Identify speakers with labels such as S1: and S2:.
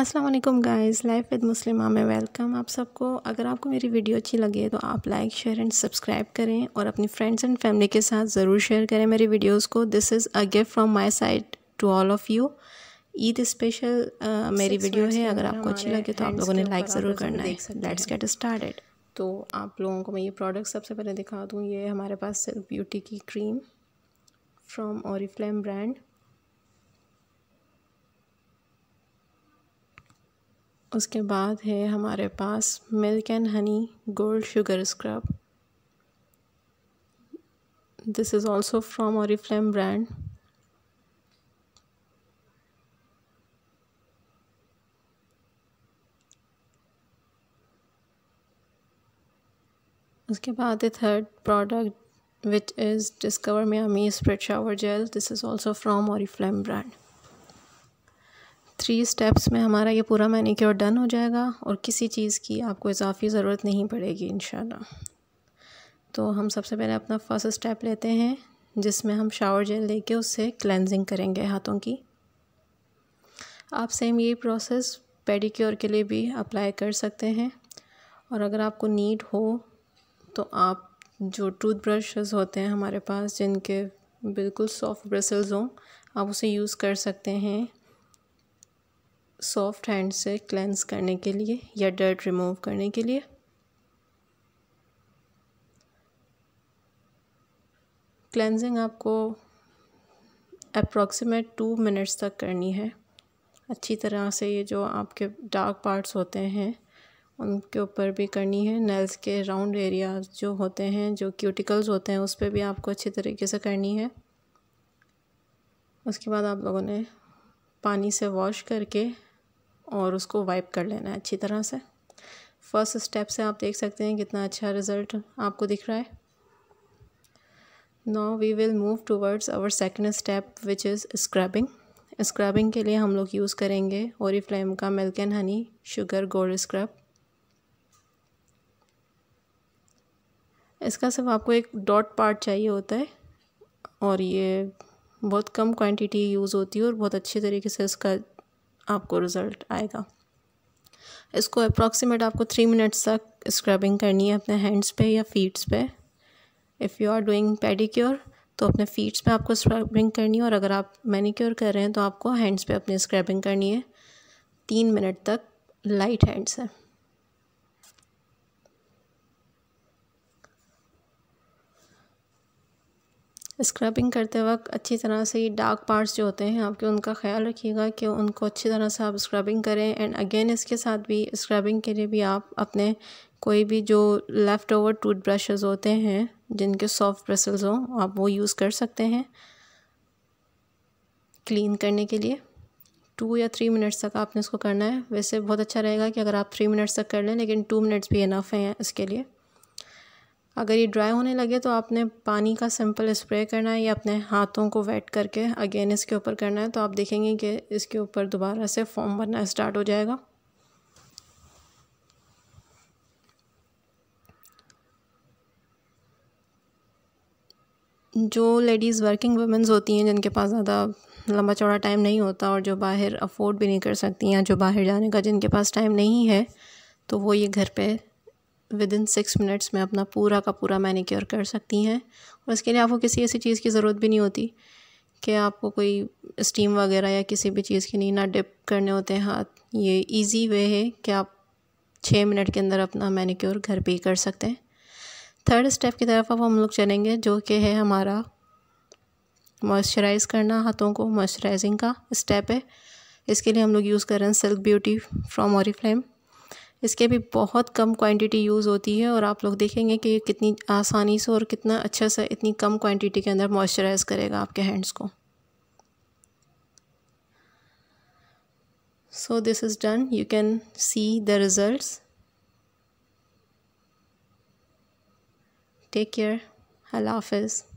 S1: अस्सलाम वालेकुम guys life with मुस्लिमा में वेलकम आप सबको अगर आपको मेरी वीडियो अच्छी लगी है तो आप लाइक शेयर एंड सब्सक्राइब करें और अपनी फ्रेंड्स एंड फैमिली के साथ ज़रूर शेयर करें मेरी वीडियोस को this is a gift from my side to all of you Eid special मेरी वीडियो है अगर आपको अच्छी लगे तो आप लोगों ने लाइक ज़रूर करना है लेट्स गेट तो आप लोगों को मैं ये प्रोडक्ट सबसे पहले दिखा दूँ ये हमारे पास ब्यूटी की क्रीम और ओरिफ्लेम ब्रांड उसके बाद है हमारे पास milk and honey gold sugar scrub this is also from Oriflame brand उसके बाद है third product which is discover Miami spread shower gel this is also from Oriflame brand three steps में हमारा ये पूरा मैनिक्योर डन हो जाएगा और किसी चीज़ की आपको इजाफी ज़रूरत नहीं पड़ेगी इन तो हम सबसे पहले अपना फर्स्ट स्टेप लेते हैं जिसमें हम शावर जेल लेके उससे क्लेंजिंग करेंगे हाथों की आप सेम यही प्रोसेस पेडिक्योर के लिए भी अप्लाई कर सकते हैं और अगर आपको नीड हो तो आप जो टूथ ब्रशेज़ होते हैं हमारे पास जिनके बिल्कुल सॉफ्ट ब्रसल्स हों आप उसे यूज़ कर सकते हैं सॉफ्ट हैंड से क्लेंस करने के लिए या डर्ट रिमूव करने के लिए क्लेंजिंग आपको अप्रॉक्सीमेट टू मिनट्स तक करनी है अच्छी तरह से ये जो आपके डार्क पार्ट्स होते हैं उनके ऊपर भी करनी है नेल्स के राउंड एरियाज जो होते हैं जो क्यूटिकल्स होते हैं उस पर भी आपको अच्छी तरीके से करनी है उसके बाद आप लोगों ने पानी से वॉश करके और उसको वाइप कर लेना है अच्छी तरह से फर्स्ट स्टेप से आप देख सकते हैं कितना अच्छा रिज़ल्ट आपको दिख रहा है now we will move towards our second step which is scrubbing scrubbing के लिए हम लोग यूज़ करेंगे और फ्लेम का milk and honey sugar gold scrub इसका सिर्फ आपको एक डॉट पार्ट चाहिए होता है और ये बहुत कम क्वांटिटी यूज़ होती है और बहुत अच्छे तरीके से इसका आपको रिज़ल्ट आएगा इसको अप्रॉक्सीमेट आपको थ्री मिनट्स तक स्क्रबिंग करनी है अपने हैंड्स पे या फीट्स पे if you are doing pedicure तो अपने फीट्स पे आपको स्क्रबिंग करनी है और अगर आप मैनिक्योर कर रहे हैं तो आपको हैंड्स पे अपने स्क्रबिंग करनी है तीन मिनट तक लाइट हैंड्स है स्क्रबिंग करते वक्त अच्छी तरह से ये डार्क पार्ट्स जो होते हैं आपके उनका ख्याल रखिएगा कि उनको अच्छी तरह से आप स्क्रबिंग करें एंड अगेन इसके साथ भी स्क्रबिंग के लिए भी आप अपने कोई भी जो लेफ़्ट ओवर टूथ ब्रशेज़ होते हैं जिनके सॉफ्ट ब्रसल्स हों आप वो यूज़ कर सकते हैं क्लीन करने के लिए टू या थ्री मिनट्स तक आपने इसको करना है वैसे बहुत अच्छा रहेगा कि अगर आप थ्री मिनट्स तक कर लें लेकिन टू मिनट्स भी इनफ हैं इसके लिए अगर ये ड्राई होने लगे तो आपने पानी का सिंपल स्प्रे करना है या अपने हाथों को वेट करके अगेन इसके ऊपर करना है तो आप देखेंगे कि इसके ऊपर दोबारा से फॉर्म बनना स्टार्ट हो जाएगा जो लेडीज़ वर्किंग वुमेंस होती हैं जिनके पास ज़्यादा लंबा चौड़ा टाइम नहीं होता और जो बाहर अफोर्ड भी नहीं कर सकती हैं जो बाहर जाने का जिनके पास टाइम नहीं है तो वो ये घर पे विद इन सिक्स मिनट्स में अपना पूरा का पूरा मैनीक्योर कर सकती हैं और इसके लिए आपको किसी ऐसी चीज़ की ज़रूरत भी नहीं होती कि आपको कोई स्टीम वगैरह या किसी भी चीज़ की नहीं ना डिप करने होते हैं हाथ ये इजी वे है कि आप छः मिनट के अंदर अपना मैनीक्योर घर पे ही कर सकते हैं थर्ड स्टेप की तरफ अब हम लोग चलेंगे जो कि है हमारा मॉइस्चराइज करना हाथों को मॉइस्चराइजिंग का स्टेप है इसके लिए हम लोग यूज़ कर रहे हैं सिल्क ब्यूटी फ्रॉम फ्लेम इसके भी बहुत कम क्वांटिटी यूज़ होती है और आप लोग देखेंगे कि कितनी आसानी से और कितना अच्छा सा इतनी कम क्वांटिटी के अंदर मॉइस्चराइज़ करेगा आपके हैंड्स को so this is done you can see the result take care allah हाफिज़